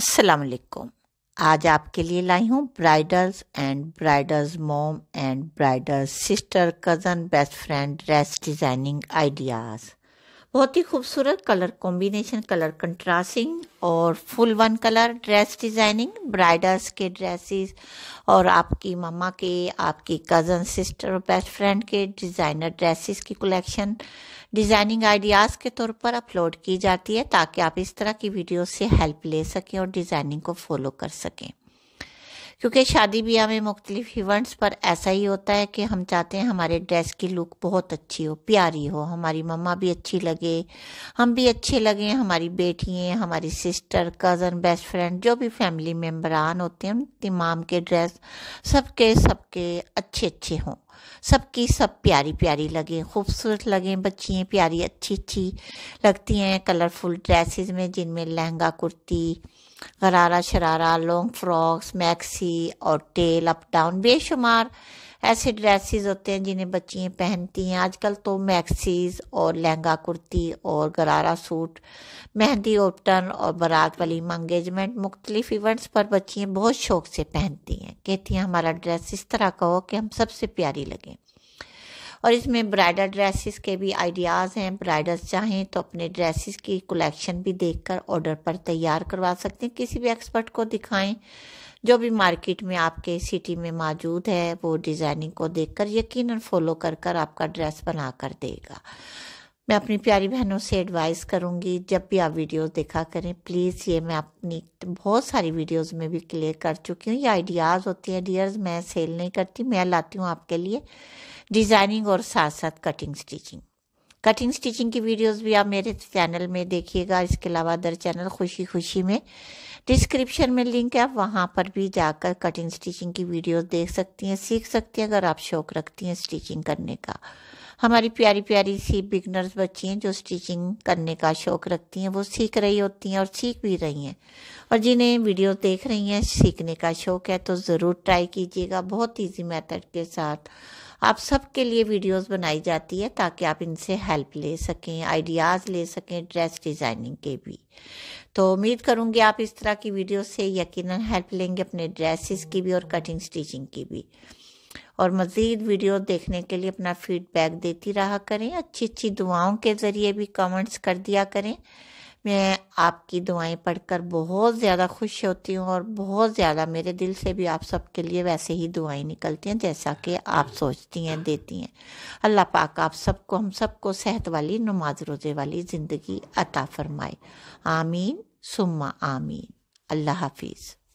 अस्सलाम वालेकुम आज आपके लिए लाई हूँ bridals and bridals mom and bridals sister cousin best friend dress designing ideas बहुत ही खूबसूरत कलर कॉम्बिनेशन कलर कंट्रास्टिंग और full one colour dress designing bridals के ड्रेसेस और आपकी ममा के आपकी कज़न सिस्टर और बेस्ट फ्रेंड के डिज़ाइनर ड्रेसेस की कलेक्शन डिज़ाइनिंग आइडियाज़ के तौर पर अपलोड की जाती है ताकि आप इस तरह की वीडियो से हेल्प ले सकें और डिज़ाइनिंग को फॉलो कर सकें क्योंकि शादी ब्याह में मुख्तलिफ इवेंट्स पर ऐसा ही होता है कि हम चाहते हैं हमारे ड्रेस की लुक बहुत अच्छी हो प्यारी हो हमारी मम्मा भी अच्छी लगे हम भी अच्छे लगें हमारी बेटियाँ हमारी सिस्टर कज़न बेस्ट फ्रेंड जो भी फैमिली मेम्बरान होते हैं तमाम के ड्रेस सबके सबके अच्छे अच्छे हों सबकी सब प्यारी प्यारी लगें खूबसूरत लगें बच्चियाँ प्यारी अच्छी अच्छी लगती हैं कलरफुल ड्रेसेस में जिनमें lehenga kurti gharara sharara long frocks maxi और टेल अप डाउन बेशुमार ऐसे ड्रेसेस होते हैं जिन्हें बच्चियाँ पहनती हैं आजकल तो मैक्सीज और लहंगा कुर्ती और गरारा सूट मेहंदी ओपटन और बारात वाली मंगेजमेंट मुख्तलिफ इवेंट्स पर बच्चियाँ बहुत शौक से पहनती हैं कहती हैं हमारा ड्रेस इस तरह का हो कि हम सबसे प्यारी लगें और इसमें ब्राइडल ड्रेसेस के भी आइडियाज़ हैं ब्राइडल्स चाहें तो अपने ड्रेसेस की कलेक्शन भी देखकर ऑर्डर पर तैयार करवा सकते हैं किसी भी एक्सपर्ट को दिखाएं जो भी मार्केट में आपके सिटी में मौजूद है वो डिज़ाइनिंग को देखकर यकीनन फॉलो कर कर आपका ड्रेस बना कर देगा मैं अपनी प्यारी बहनों से एडवाइस करूँगी जब भी आप वीडियोस देखा करें प्लीज़ ये मैं अपनी बहुत सारी वीडियोस में भी क्लियर कर चुकी हूँ ये आइडियाज़ होती हैं डियर्स मैं सेल नहीं करती मैं लाती हूँ आपके लिए डिज़ाइनिंग और साथ साथ कटिंग स्टिचिंग कटिंग स्टिचिंग की वीडियोस भी आप मेरे चैनल में देखिएगा इसके अलावा अदर चैनल खुशी खुशी में डिस्क्रिप्शन में लिंक है आप वहाँ पर भी जाकर कटिंग स्टिचिंग की वीडियोस देख सकती हैं सीख सकती हैं अगर आप शौक रखती हैं स्टिचिंग करने का हमारी प्यारी प्यारी सी बिगनर्स बच्ची हैं जो स्टिचिंग करने का शौक रखती हैं वो सीख रही होती हैं और सीख भी रही हैं और जिन्हें वीडियो देख रही हैं सीखने का शौक है तो ज़रूर ट्राई कीजिएगा बहुत ईजी मैथड के साथ आप सबके लिए वीडियोस बनाई जाती है ताकि आप इनसे हेल्प ले सकें आइडियाज़ ले सकें ड्रेस डिज़ाइनिंग के भी तो उम्मीद करूंगी आप इस तरह की वीडियो से यकीनन हेल्प लेंगे अपने ड्रेसेस की भी और कटिंग स्टिचिंग की भी और मज़ीद वीडियो देखने के लिए अपना फीडबैक देती रहा करें अच्छी अच्छी दुआओं के ज़रिए भी कमेंट्स कर दिया करें मैं आपकी दुआएं पढ़कर बहुत ज़्यादा खुश होती हूँ और बहुत ज़्यादा मेरे दिल से भी आप सबके लिए वैसे ही दुआएं निकलती हैं जैसा कि आप सोचती हैं देती हैं अल्लाह पाक आप सबको हम सबको सेहत वाली नमाज रोज़े वाली ज़िंदगी अता फरमाए आमीन सुम्मा आमीन अल्लाह हाफिज़